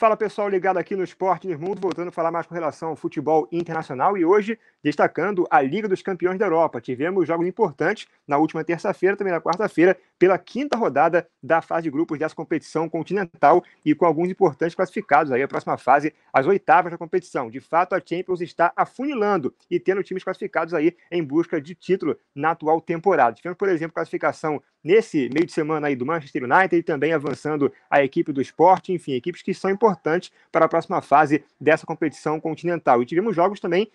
Fala pessoal ligado aqui no Esporte no Mundo, voltando a falar mais com relação ao futebol internacional e hoje destacando a Liga dos Campeões da Europa. Tivemos jogos importantes na última terça-feira, também na quarta-feira, pela quinta rodada da fase de grupos dessa competição continental e com alguns importantes classificados aí a próxima fase, as oitavas da competição. De fato, a Champions está afunilando e tendo times classificados aí em busca de título na atual temporada. Tivemos, por exemplo, classificação nesse meio de semana aí do Manchester United e também avançando a equipe do esporte, enfim, equipes que são importantes importante para a próxima fase dessa competição continental. E tivemos jogos também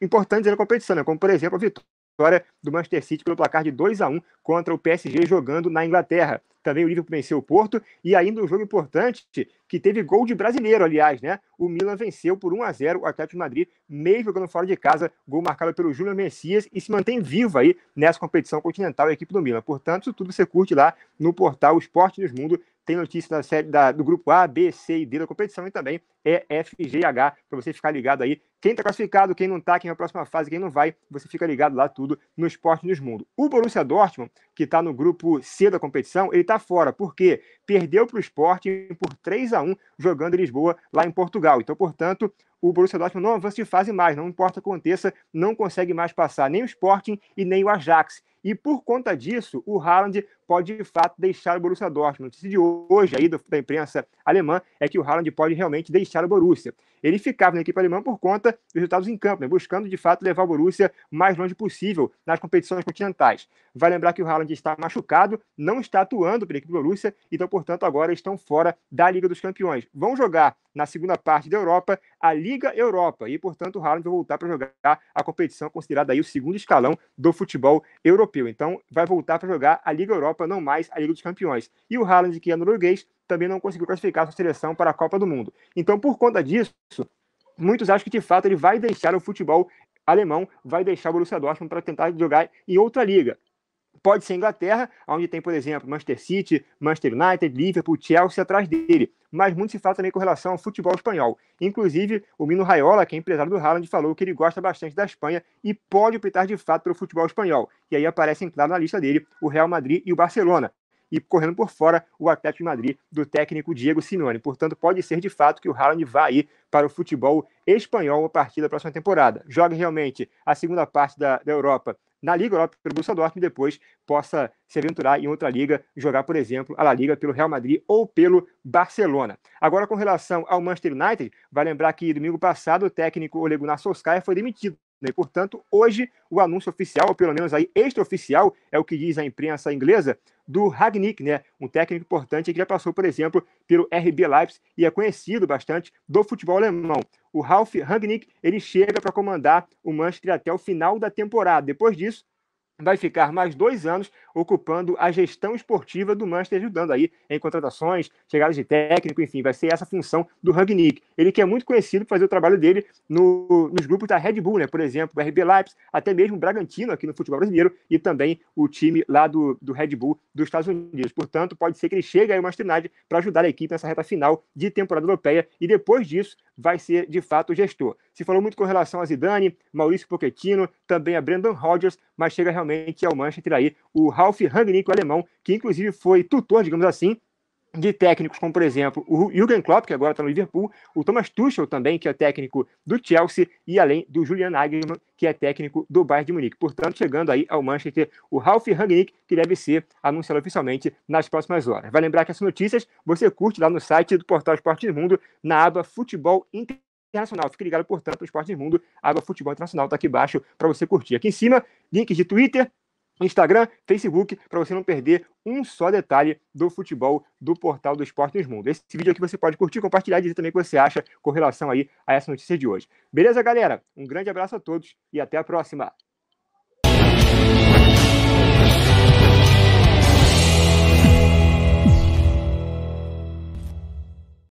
importantes na competição, né? como por exemplo a vitória do Manchester City pelo placar de 2 a 1 contra o PSG jogando na Inglaterra. Também o Liverpool venceu o Porto e ainda um jogo importante que teve gol de brasileiro, aliás, né? O Milan venceu por 1 a 0 o Atlético de Madrid, mesmo jogando fora de casa, gol marcado pelo Júnior Messias e se mantém vivo aí nessa competição continental a equipe do Milan. Portanto, tudo você curte lá no portal Esporte News Mundo tem notícia da série da, do grupo A, B, C e D da competição e também é F, G e H, para você ficar ligado aí. Quem está classificado, quem não está, quem é a próxima fase, quem não vai, você fica ligado lá tudo no Esporte dos Mundo. O Borussia Dortmund, que está no grupo C da competição, ele está fora, porque perdeu para o Esporte por 3 a 1 jogando em Lisboa, lá em Portugal. Então, portanto, o Borussia Dortmund não avança de fase mais, não importa o que aconteça, não consegue mais passar nem o Sporting e nem o Ajax. E por conta disso, o Haaland pode de fato deixar o Borussia Dortmund. Notícia de hoje aí da imprensa alemã é que o Haaland pode realmente deixar o Borussia. Ele ficava na equipe alemã por conta dos resultados em campo, né? buscando de fato levar o Borussia o mais longe possível nas competições continentais. Vai lembrar que o Haaland está machucado, não está atuando pela equipe do Borussia, então, portanto, agora estão fora da Liga dos Campeões. Vão jogar na segunda parte da Europa a Liga Europa e, portanto, o Haaland vai voltar para jogar a competição considerada aí o segundo escalão do futebol europeu europeu. Então, vai voltar para jogar a Liga Europa, não mais a Liga dos Campeões. E o Haaland, que é norueguês, também não conseguiu classificar sua seleção para a Copa do Mundo. Então, por conta disso, muitos acham que de fato ele vai deixar o futebol alemão, vai deixar o Borussia Dortmund para tentar jogar em outra liga pode ser a Inglaterra, onde tem, por exemplo, Manchester City, Manchester United, Liverpool, Chelsea atrás dele. Mas muito se fala também com relação ao futebol espanhol. Inclusive, o Mino Raiola, que é empresário do Haaland, falou que ele gosta bastante da Espanha e pode optar de fato pelo futebol espanhol. E aí aparecem, claro, na lista dele o Real Madrid e o Barcelona. E correndo por fora o Atlético de Madrid do técnico Diego Simeone. Portanto, pode ser de fato que o Haaland vá aí para o futebol espanhol a partir da próxima temporada. Joga realmente a segunda parte da, da Europa na Liga Europa pelo Borussia Dortmund e depois possa se aventurar em outra liga, jogar, por exemplo, a La Liga pelo Real Madrid ou pelo Barcelona. Agora, com relação ao Manchester United, vai lembrar que domingo passado o técnico Ole Gunnar Solskjaer foi demitido. E, né? Portanto, hoje o anúncio oficial, ou pelo menos aí extraoficial, é o que diz a imprensa inglesa, do Ragnick, né? um técnico importante que já passou, por exemplo, pelo RB Leipzig e é conhecido bastante do futebol alemão o Ralf Rangnick ele chega para comandar o Manchester até o final da temporada. Depois disso, vai ficar mais dois anos ocupando a gestão esportiva do Manchester, ajudando aí em contratações, chegadas de técnico, enfim, vai ser essa função do Rangnick. Ele que é muito conhecido por fazer o trabalho dele no, nos grupos da Red Bull, né? por exemplo, RB Leipzig, até mesmo o Bragantino aqui no futebol brasileiro e também o time lá do, do Red Bull dos Estados Unidos. Portanto, pode ser que ele chegue aí ao Manchester United para ajudar a equipe nessa reta final de temporada europeia e depois disso vai ser de fato o gestor. Se falou muito com relação a Zidane, Maurício Pochettino, também a Brendan Rodgers, mas chega realmente ao Manchester aí o Ralf Rangnick, o alemão, que inclusive foi tutor, digamos assim, de técnicos como, por exemplo, o Jürgen Klopp, que agora está no Liverpool, o Thomas Tuchel também, que é técnico do Chelsea, e além do Julian Nagelsmann, que é técnico do Bayern de Munique. Portanto, chegando aí ao Manchester, o Ralf Rangnick, que deve ser anunciado oficialmente nas próximas horas. Vai lembrar que essas notícias você curte lá no site do Portal Esporte do Mundo, na aba Futebol Inter internacional. Fique ligado, portanto, no Esporte Mundo, Água Futebol Internacional, está aqui embaixo para você curtir. Aqui em cima, links de Twitter, Instagram, Facebook, para você não perder um só detalhe do futebol do portal do Esporte News Mundo. Esse vídeo aqui você pode curtir, compartilhar e dizer também o que você acha com relação aí a essa notícia de hoje. Beleza, galera? Um grande abraço a todos e até a próxima.